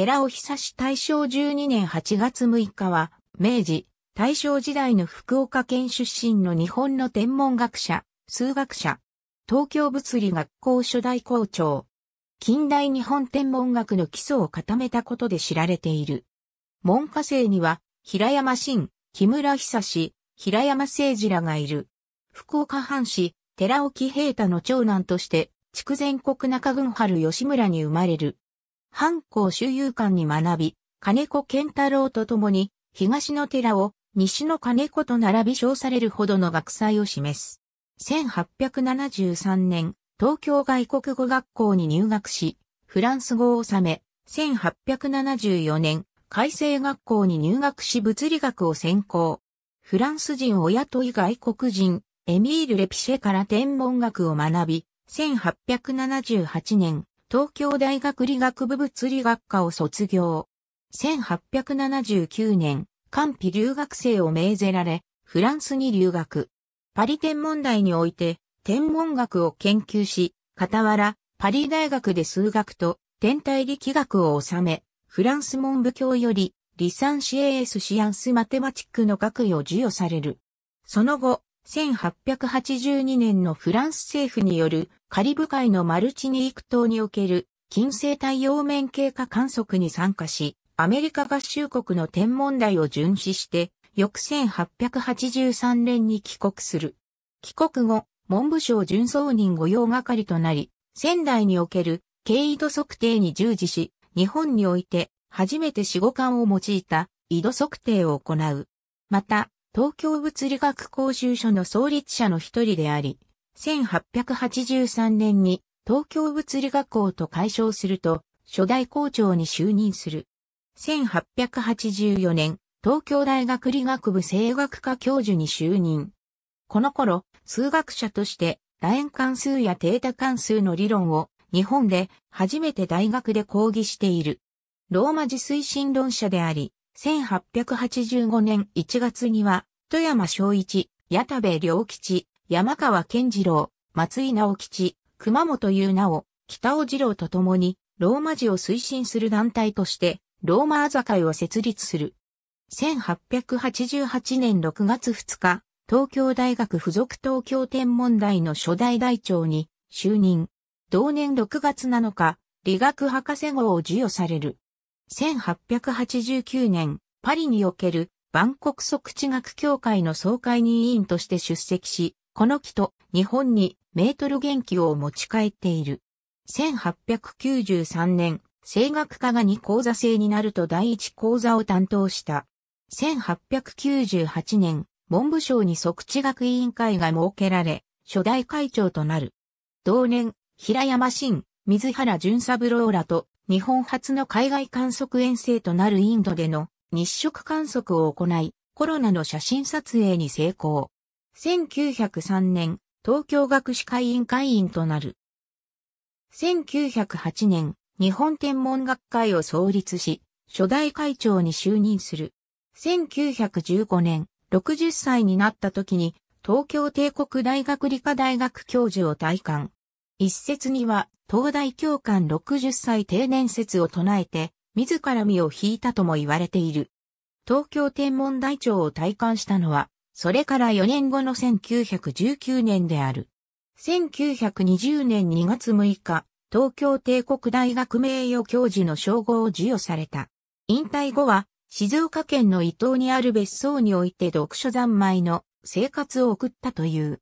寺尾久志大正12年8月6日は、明治、大正時代の福岡県出身の日本の天文学者、数学者、東京物理学校初代校長、近代日本天文学の基礎を固めたことで知られている。文科生には、平山真、木村久志、平山誠二らがいる。福岡藩士、寺尾木平太の長男として、筑前国中郡春吉村に生まれる。藩校主遊館に学び、金子健太郎と共に、東の寺を西の金子と並び称されるほどの学祭を示す。1873年、東京外国語学校に入学し、フランス語を収め、1874年、海正学校に入学し物理学を専攻。フランス人親とい外国人、エミール・レピシェから天文学を学び、1878年、東京大学理学部物理学科を卒業。1879年、官費留学生を命ぜられ、フランスに留学。パリ天文台において、天文学を研究し、傍ら、パリ大学で数学と天体力学を収め、フランス文部教より、リサンシエースシアンスマテマチックの学位を授与される。その後、1882年のフランス政府によるカリブ海のマルチニーク島における近世太陽面経過観測に参加し、アメリカ合衆国の天文台を巡視して、翌1883年に帰国する。帰国後、文部省巡送人御用係となり、仙台における経緯度測定に従事し、日本において初めて死後間を用いた緯度測定を行う。また、東京物理学講習所の創立者の一人であり、1883年に東京物理学校と解消すると、初代校長に就任する。1884年、東京大学理学部声学科教授に就任。この頃、数学者として、楕円関数や定多関数の理論を日本で初めて大学で講義している。ローマ自推進論者であり、1885年1月には、富山昭一、谷田部良吉、山川健次郎、松井直吉、熊本優奈を、北尾次郎と共に、ローマ字を推進する団体として、ローマあざ会を設立する。1888年6月2日、東京大学附属東京天文台の初代大長に就任。同年6月7日、理学博士号を授与される。1889年、パリにおける万国即地学協会の総会に委員として出席し、この木と日本にメートル元気を持ち帰っている。1893年、声楽家が2講座制になると第1講座を担当した。1898年、文部省に即地学委員会が設けられ、初代会長となる。同年、平山新、水原淳三郎らと、日本初の海外観測遠征となるインドでの日食観測を行い、コロナの写真撮影に成功。1903年、東京学士会員会員となる。1908年、日本天文学会を創立し、初代会長に就任する。1915年、60歳になった時に、東京帝国大学理科大学教授を退官。一説には、東大教官60歳定年説を唱えて、自ら身を引いたとも言われている。東京天文台長を退官したのは、それから4年後の1919年である。1920年2月6日、東京帝国大学名誉教授の称号を授与された。引退後は、静岡県の伊東にある別荘において読書三昧の生活を送ったという。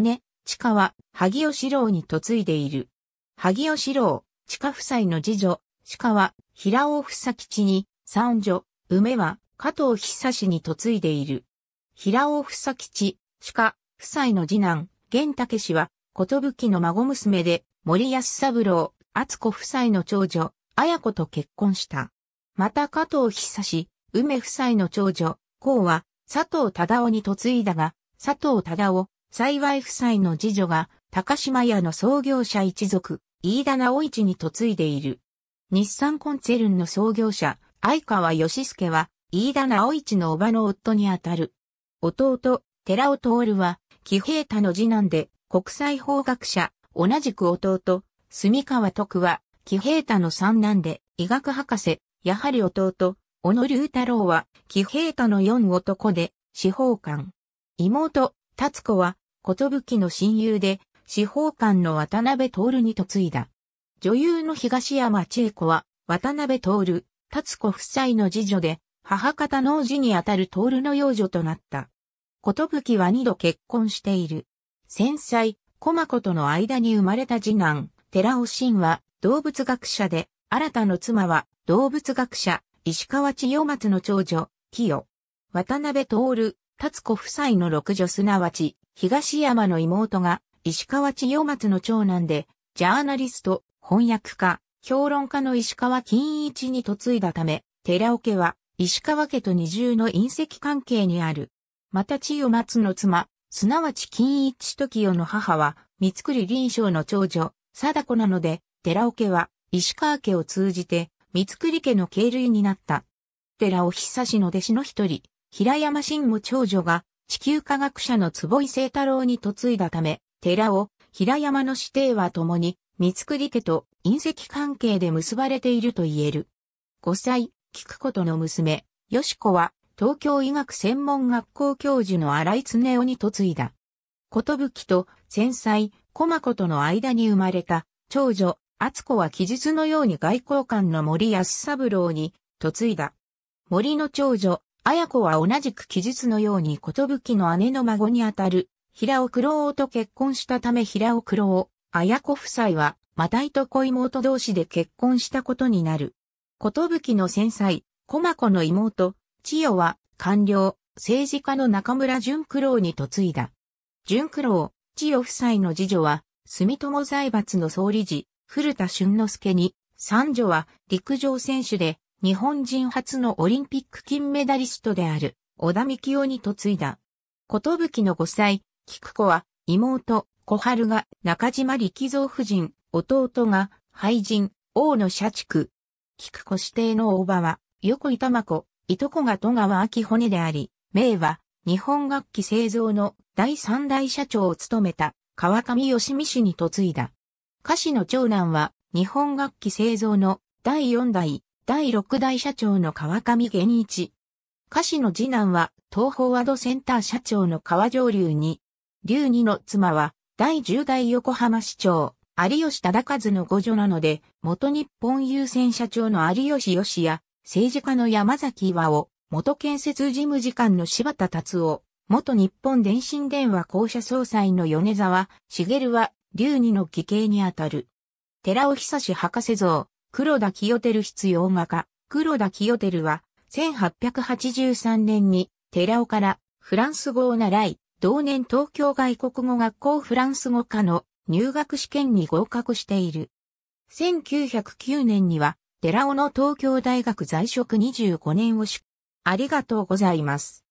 姉、地下は、萩吉郎に嫁いでいる。萩吉郎、地下夫妻の次女、地下は、平尾房吉に、三女、梅は、加藤久氏に嫁いでいる。平尾さ吉、鹿、夫妻の次男、玄武氏は、ことぶきの孫娘で、森安三郎、厚子夫妻の長女、綾子と結婚した。また加藤久氏、梅夫妻の長女、孝は、佐藤忠夫に嫁いだが、佐藤忠夫、幸い夫妻の次女が、高島屋の創業者一族、飯田直一に嫁いでいる。日産コンツェルンの創業者、相川義介は、飯田直一の叔母の夫にあたる。弟、寺尾徹は、騎兵太の次男で、国際法学者、同じく弟、住川徳は、騎兵太の三男で、医学博士、やはり弟、小野龍太郎は、騎兵太の四男で、司法官。妹、達子は、寿の親友で、司法官の渡辺徹に嫁いだ。女優の東山千恵子は、渡辺徹、達子夫妻の次女で、母方の子にあたる徹の養女となった。ことぶきは二度結婚している。戦災、マコとの間に生まれた次男、寺尾真は動物学者で、新たの妻は動物学者、石川千代松の長女、清。渡辺徹、達子夫妻の六女すなわち、東山の妹が、石川千代松の長男で、ジャーナリスト、翻訳家、評論家の石川金一に嫁いだため、寺尾家は石川家と二重の隕石関係にある。また千代松の妻、すなわち金一時代の母は、三栗林章の長女、貞子なので、寺尾家は、石川家を通じて、三栗家の系類になった。寺尾久志の弟子の一人、平山慎も長女が、地球科学者の坪井聖太郎に嫁いだため、寺尾、平山の指定は共に、三栗家と隕石関係で結ばれていると言える。5歳、菊子との娘、よしこは、東京医学専門学校教授の荒井恒夫に嫁いだ。ことぶきと繊細、駒子との間に生まれた、長女、厚子は記述のように外交官の森安三郎に嫁いだ。森の長女、綾子は同じく記述のようにことぶきの姉の孫にあたる、平尾九郎と結婚したため平尾九郎、綾子夫妻は、またいと子妹同士で結婚したことになる。ことぶきの繊細、駒子の妹、千代は、官僚、政治家の中村淳九郎に嫁いだ。淳九郎、千代夫妻の次女は、住友財閥の総理事、古田俊之介に、三女は陸上選手で、日本人初のオリンピック金メダリストである、小田幹夫に嫁いだ。ことぶきの5歳、菊子は、妹、小春が中島力蔵夫人、弟が、俳人、大野社畜、菊子指定の大場は、横井玉子、いとこが戸川明骨であり、名は、日本楽器製造の第三代社長を務めた、川上義美氏に嫁いだ。歌詞の長男は、日本楽器製造の第四代、第六代社長の川上源一。歌詞の次男は、東方アドセンター社長の川上龍二。龍二の妻は、第十代横浜市長、有吉忠和の五女なので、元日本郵船社長の有吉義也、政治家の山崎岩尾、元建設事務次官の柴田達夫、元日本電信電話公社総裁の米沢、茂は、龍二の義兄にあたる。寺尾久志博士像、黒田清照必要画家、黒田清照は、1883年に、寺尾から、フランス語を習い、同年東京外国語学校フランス語科の入学試験に合格している。1909年には、寺尾の東京大学在職25年をし、ありがとうございます。